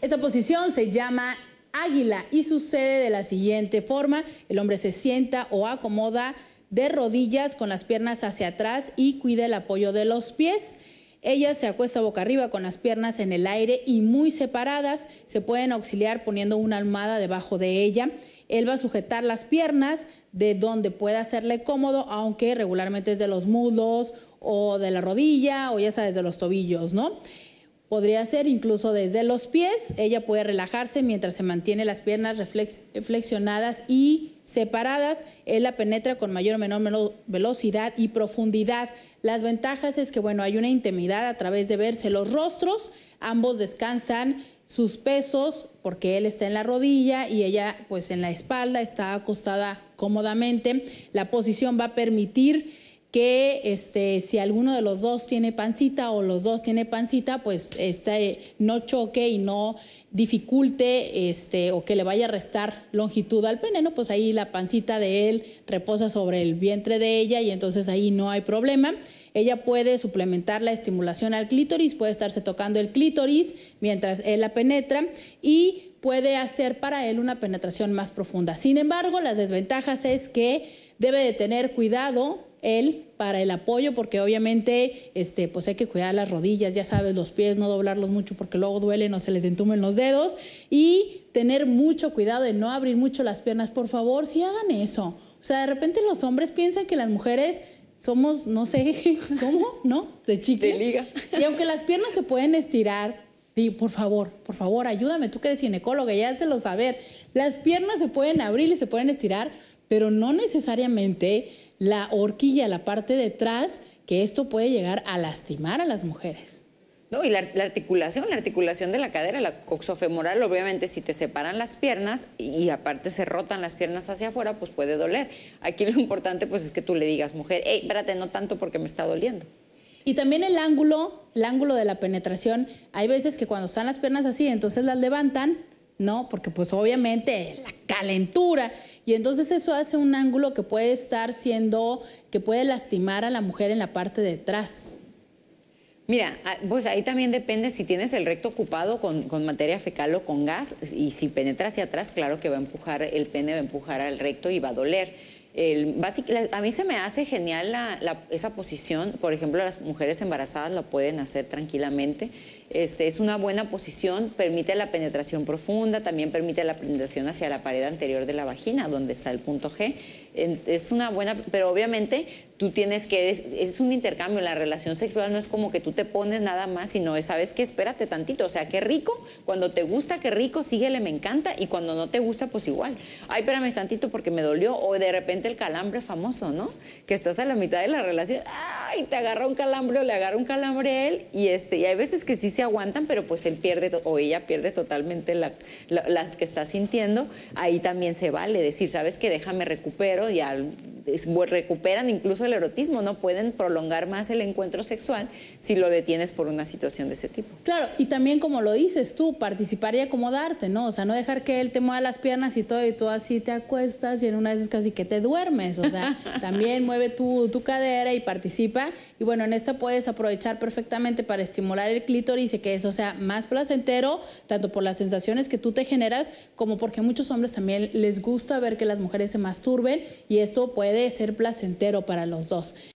Esta posición se llama águila y sucede de la siguiente forma. El hombre se sienta o acomoda de rodillas con las piernas hacia atrás y cuida el apoyo de los pies. Ella se acuesta boca arriba con las piernas en el aire y muy separadas. Se pueden auxiliar poniendo una almohada debajo de ella. Él va a sujetar las piernas de donde pueda hacerle cómodo, aunque regularmente es de los muslos o de la rodilla o ya sabes, de los tobillos, ¿no? Podría ser incluso desde los pies. Ella puede relajarse mientras se mantiene las piernas flexionadas y separadas. Él la penetra con mayor o menor velocidad y profundidad. Las ventajas es que, bueno, hay una intimidad a través de verse los rostros. Ambos descansan sus pesos porque él está en la rodilla y ella pues en la espalda está acostada cómodamente. La posición va a permitir que este, si alguno de los dos tiene pancita o los dos tiene pancita, pues este, no choque y no dificulte este, o que le vaya a restar longitud al pene, Pues ahí la pancita de él reposa sobre el vientre de ella y entonces ahí no hay problema. Ella puede suplementar la estimulación al clítoris, puede estarse tocando el clítoris mientras él la penetra y puede hacer para él una penetración más profunda. Sin embargo, las desventajas es que debe de tener cuidado él para el apoyo, porque obviamente este, pues hay que cuidar las rodillas, ya sabes, los pies, no doblarlos mucho porque luego duelen o se les entumen los dedos. Y tener mucho cuidado de no abrir mucho las piernas. Por favor, si hagan eso. O sea, de repente los hombres piensan que las mujeres somos, no sé, ¿cómo? ¿No? De chica. De liga. Y aunque las piernas se pueden estirar, di por favor, por favor, ayúdame, tú que eres ginecóloga, ya se lo saber. Las piernas se pueden abrir y se pueden estirar, pero no necesariamente la horquilla, la parte de atrás, que esto puede llegar a lastimar a las mujeres. No, y la, articulación, la articulación de la cadera, la coxofemoral, obviamente si te separan las piernas y, aparte se rotan las piernas hacia afuera, pues puede doler. Aquí lo importante pues es que tú le digas, mujer, espérate, no tanto porque me está doliendo. Y también el ángulo, el ángulo de la penetración, hay veces que cuando están las piernas así, entonces las levantan, ¿no? Porque pues obviamente la calentura y entonces eso hace un ángulo que puede estar siendo, que puede lastimar a la mujer en la parte de atrás. Mira, ah, pues ahí también depende si tienes el recto ocupado con, con, materia fecal o con gas y si penetra hacia atrás, claro que va a empujar, el pene va a empujar al recto y va a doler a mí se me hace genial esa posición. Por ejemplo, las mujeres embarazadas la pueden hacer tranquilamente. Este, es una buena posición, permite la penetración profunda, también permite la penetración hacia la pared anterior de la vagina, donde está el punto G es una buena, pero obviamente tú tienes que, es, un intercambio, la relación sexual no es como que tú te pones nada más, sino sabes qué espérate tantito, o sea, qué rico, cuando te gusta, qué rico, síguele, me encanta, y cuando no te gusta, pues igual, ay, espérame tantito porque me dolió, o de repente el calambre famoso, ¿no? Que estás a la mitad de la relación, y te agarra un calambre o le agarra un calambre a él. Y, este, y hay veces que sí se aguantan, pero pues él pierde o ella pierde totalmente las que está sintiendo. Ahí también se vale decir, ¿sabes que Déjame recupero, y al recuperan incluso el erotismo, no pueden prolongar más el encuentro sexual si lo detienes por una situación de ese tipo. Claro, y también como lo dices tú, participar y acomodarte, ¿no? O sea, no dejar que él te mueva las piernas y todo y tú así te acuestas y en una vez es casi que te duermes, o sea, también mueve tu, tu cadera y participa y bueno, en esta puedes aprovechar perfectamente para estimular el clítoris y que eso sea más placentero, tanto por las sensaciones que tú te generas como porque a muchos hombres también les gusta ver que las mujeres se masturben y eso puede ser placentero para los dos.